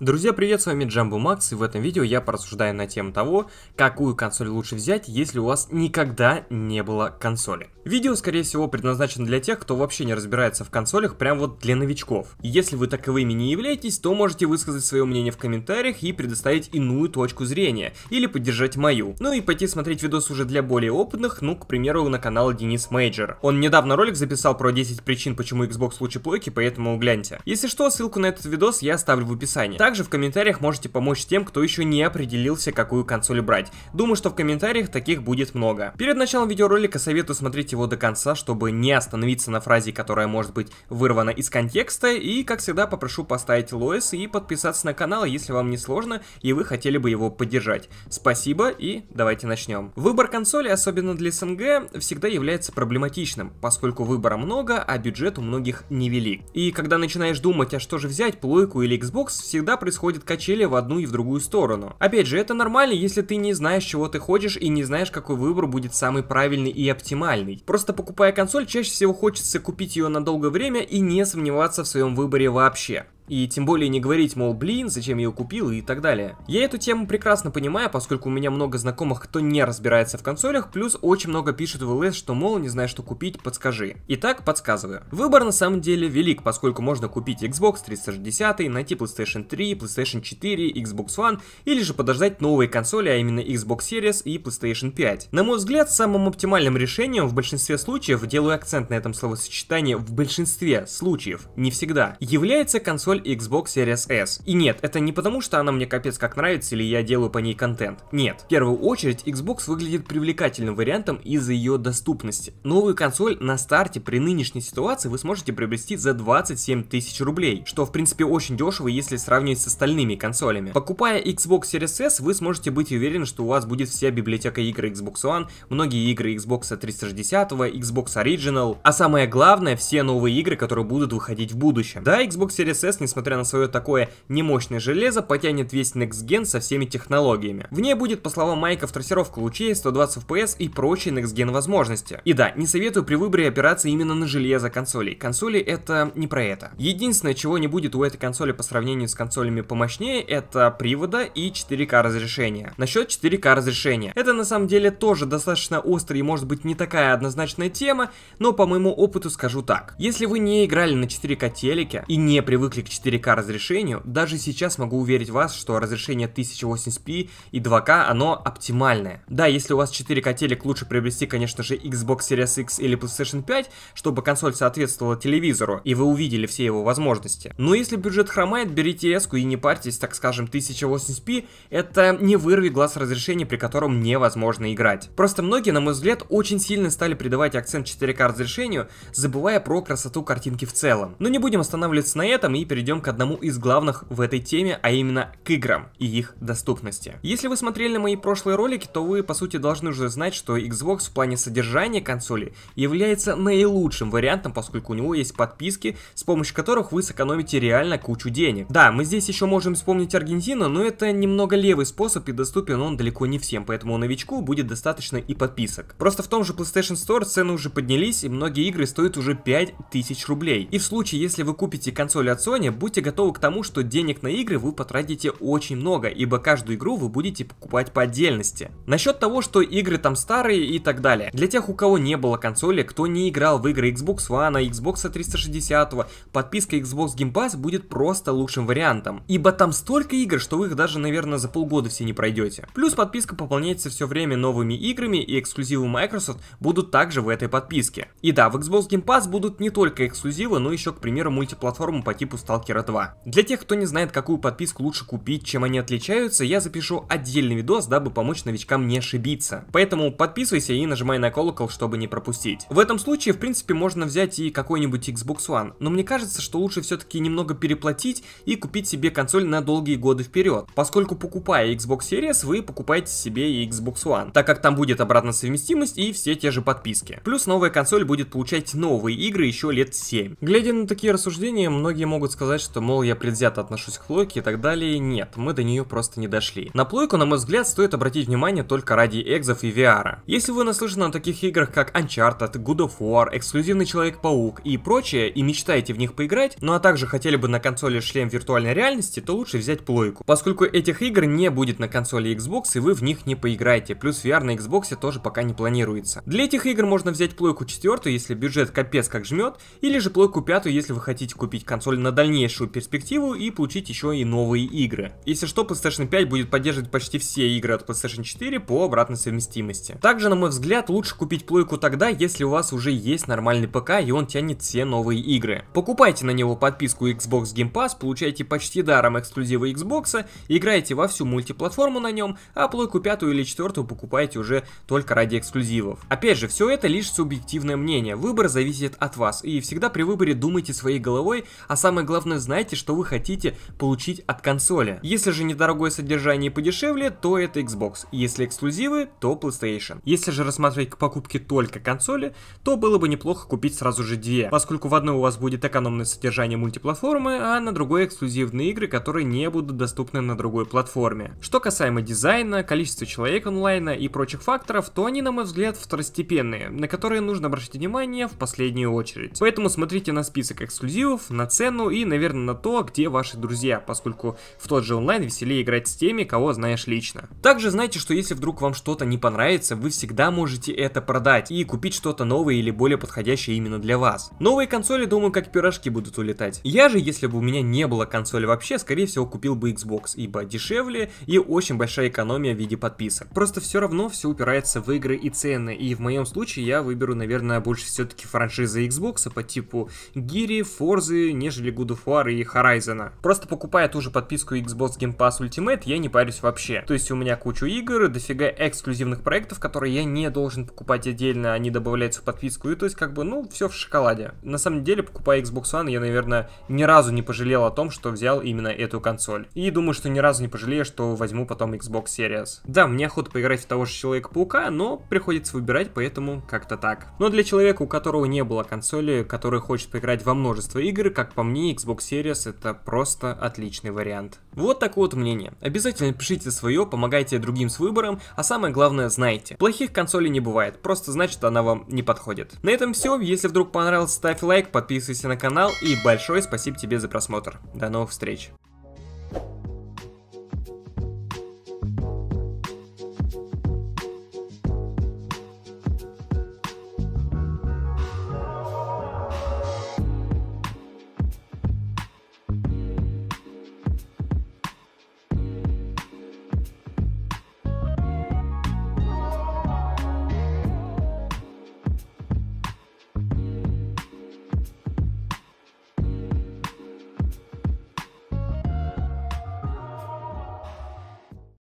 Друзья, привет, с вами Джамбу Макс, и в этом видео я порассуждаю на тему того, какую консоль лучше взять, если у вас никогда не было консоли. Видео, скорее всего, предназначено для тех, кто вообще не разбирается в консолях, прям вот для новичков. если вы таковыми не являетесь, то можете высказать свое мнение в комментариях и предоставить иную точку зрения, или поддержать мою. Ну и пойти смотреть видос уже для более опытных, ну, к примеру, на канал Денис Мейджер. Он недавно ролик записал про 10 причин, почему Xbox лучше плойки, поэтому гляньте. Если что, ссылку на этот видос я оставлю в описании. Также в комментариях можете помочь тем, кто еще не определился, какую консоль брать. Думаю, что в комментариях таких будет много. Перед началом видеоролика советую смотреть его до конца, чтобы не остановиться на фразе, которая может быть вырвана из контекста. И, как всегда, попрошу поставить лоис и подписаться на канал, если вам не сложно и вы хотели бы его поддержать. Спасибо и давайте начнем. Выбор консоли, особенно для СНГ, всегда является проблематичным, поскольку выбора много, а бюджет у многих невелик. И когда начинаешь думать, а что же взять, плойку или Xbox, всегда происходят качели в одну и в другую сторону. Опять же, это нормально, если ты не знаешь, чего ты хочешь и не знаешь, какой выбор будет самый правильный и оптимальный. Просто покупая консоль, чаще всего хочется купить ее на долгое время и не сомневаться в своем выборе вообще и тем более не говорить, мол, блин, зачем я ее купил и так далее. Я эту тему прекрасно понимаю, поскольку у меня много знакомых, кто не разбирается в консолях, плюс очень много пишет в ЛС, что, мол, не знаю, что купить, подскажи. Итак, подсказываю. Выбор на самом деле велик, поскольку можно купить Xbox 360, найти PlayStation 3, PlayStation 4, Xbox One, или же подождать новые консоли, а именно Xbox Series и PlayStation 5. На мой взгляд, самым оптимальным решением в большинстве случаев, делаю акцент на этом словосочетании в большинстве случаев, не всегда, является консоль консоль Xbox Series S. И нет, это не потому, что она мне капец как нравится или я делаю по ней контент. Нет. В первую очередь, Xbox выглядит привлекательным вариантом из-за ее доступности. Новую консоль на старте при нынешней ситуации вы сможете приобрести за 27 тысяч рублей, что в принципе очень дешево, если сравнивать с остальными консолями. Покупая Xbox Series S, вы сможете быть уверены, что у вас будет вся библиотека игр Xbox One, многие игры Xbox 360, Xbox Original, а самое главное, все новые игры, которые будут выходить в будущем. Да, Xbox Series S не несмотря на свое такое немощное железо, потянет весь Next Gen со всеми технологиями. В ней будет, по словам Майков, трассировка лучей, 120 FPS и прочие Next Gen возможности. И да, не советую при выборе опираться именно на железо консолей. Консоли это не про это. Единственное, чего не будет у этой консоли по сравнению с консолями помощнее, это привода и 4К разрешения. Насчет 4К разрешения. Это на самом деле тоже достаточно острый и может быть не такая однозначная тема, но по моему опыту скажу так. Если вы не играли на 4К телеке и не привыкли к 4К разрешению, даже сейчас могу уверить вас, что разрешение 1080p и 2К, оно оптимальное. Да, если у вас 4К телек, лучше приобрести, конечно же, Xbox Series X или PlayStation 5, чтобы консоль соответствовала телевизору, и вы увидели все его возможности. Но если бюджет хромает, берите s и не парьтесь, так скажем, 1080p, это не вырви глаз разрешение, при котором невозможно играть. Просто многие, на мой взгляд, очень сильно стали придавать акцент 4К разрешению, забывая про красоту картинки в целом. Но не будем останавливаться на этом и перейдем перейдем к одному из главных в этой теме, а именно к играм и их доступности. Если вы смотрели мои прошлые ролики, то вы по сути должны уже знать, что Xbox в плане содержания консоли является наилучшим вариантом, поскольку у него есть подписки, с помощью которых вы сэкономите реально кучу денег. Да, мы здесь еще можем вспомнить Аргентину, но это немного левый способ и доступен он далеко не всем, поэтому новичку будет достаточно и подписок. Просто в том же PlayStation Store цены уже поднялись и многие игры стоят уже 5000 рублей. И в случае, если вы купите консоль от Sony, Внимание, будьте готовы к тому, что денег на игры вы потратите очень много, ибо каждую игру вы будете покупать по отдельности. Насчет того, что игры там старые и так далее. Для тех, у кого не было консоли, кто не играл в игры Xbox One, Xbox 360, подписка Xbox Game Pass будет просто лучшим вариантом. Ибо там столько игр, что вы их даже, наверное, за полгода все не пройдете. Плюс подписка пополняется все время новыми играми и эксклюзивы Microsoft будут также в этой подписке. И да, в Xbox Game Pass будут не только эксклюзивы, но еще, к примеру, мультиплатформы по типу Stalker Сталкера 2. Для тех, кто не знает, какую подписку лучше купить, чем они отличаются, я запишу отдельный видос, дабы помочь новичкам не ошибиться. Поэтому подписывайся и нажимай на колокол, чтобы не пропустить. В этом случае, в принципе, можно взять и какой-нибудь Xbox One, но мне кажется, что лучше все-таки немного переплатить и купить себе консоль на долгие годы вперед, поскольку покупая Xbox Series, вы покупаете себе и Xbox One, так как там будет обратная совместимость и все те же подписки. Плюс новая консоль будет получать новые игры еще лет 7. Глядя на такие рассуждения, многие могут сказать, сказать, что, мол, я предвзято отношусь к плойке и так далее, нет, мы до нее просто не дошли. На плойку, на мой взгляд, стоит обратить внимание только ради экзов и VR. Если вы наслышаны о таких играх, как Uncharted, God of War, эксклюзивный Человек-паук и прочее, и мечтаете в них поиграть, ну а также хотели бы на консоли шлем виртуальной реальности, то лучше взять плойку, поскольку этих игр не будет на консоли Xbox и вы в них не поиграете, плюс VR на Xbox тоже пока не планируется. Для этих игр можно взять плойку четвертую, если бюджет капец как жмет, или же плойку пятую, если вы хотите купить консоль на дальнейшем дальнейшую перспективу и получить еще и новые игры. Если что, PlayStation 5 будет поддерживать почти все игры от PlayStation 4 по обратной совместимости. Также, на мой взгляд, лучше купить плойку тогда, если у вас уже есть нормальный ПК и он тянет все новые игры. Покупайте на него подписку Xbox Game Pass, получайте почти даром эксклюзивы Xbox, играйте во всю мультиплатформу на нем, а плойку пятую или четвертую покупайте уже только ради эксклюзивов. Опять же, все это лишь субъективное мнение, выбор зависит от вас, и всегда при выборе думайте своей головой, а самое главное главное знайте, что вы хотите получить от консоли. Если же недорогое содержание и подешевле, то это Xbox. Если эксклюзивы, то PlayStation. Если же рассматривать к покупке только консоли, то было бы неплохо купить сразу же две, поскольку в одной у вас будет экономное содержание мультиплатформы, а на другой эксклюзивные игры, которые не будут доступны на другой платформе. Что касаемо дизайна, количества человек онлайна и прочих факторов, то они, на мой взгляд, второстепенные, на которые нужно обращать внимание в последнюю очередь. Поэтому смотрите на список эксклюзивов, на цену и на наверное, на то, где ваши друзья, поскольку в тот же онлайн веселее играть с теми, кого знаешь лично. Также знайте, что если вдруг вам что-то не понравится, вы всегда можете это продать и купить что-то новое или более подходящее именно для вас. Новые консоли, думаю, как пирожки будут улетать. Я же, если бы у меня не было консоли вообще, скорее всего, купил бы Xbox, ибо дешевле и очень большая экономия в виде подписок. Просто все равно все упирается в игры и цены, и в моем случае я выберу, наверное, больше все-таки франшизы Xbox по типу Гири, Форзы, нежели God of War и Horizon. Просто покупая ту же подписку Xbox Game Pass Ultimate, я не парюсь вообще. То есть у меня кучу игр, дофига эксклюзивных проектов, которые я не должен покупать отдельно, они добавляются в подписку, и то есть как бы, ну, все в шоколаде. На самом деле, покупая Xbox One, я, наверное, ни разу не пожалел о том, что взял именно эту консоль. И думаю, что ни разу не пожалею, что возьму потом Xbox Series. Да, мне охота поиграть в того же Человека-паука, но приходится выбирать, поэтому как-то так. Но для человека, у которого не было консоли, который хочет поиграть во множество игр, как по мне, Xbox Xbox Series это просто отличный вариант. Вот такое вот мнение. Обязательно пишите свое, помогайте другим с выбором, а самое главное знайте. Плохих консолей не бывает, просто значит она вам не подходит. На этом все, если вдруг понравилось ставь лайк, подписывайся на канал и большое спасибо тебе за просмотр. До новых встреч!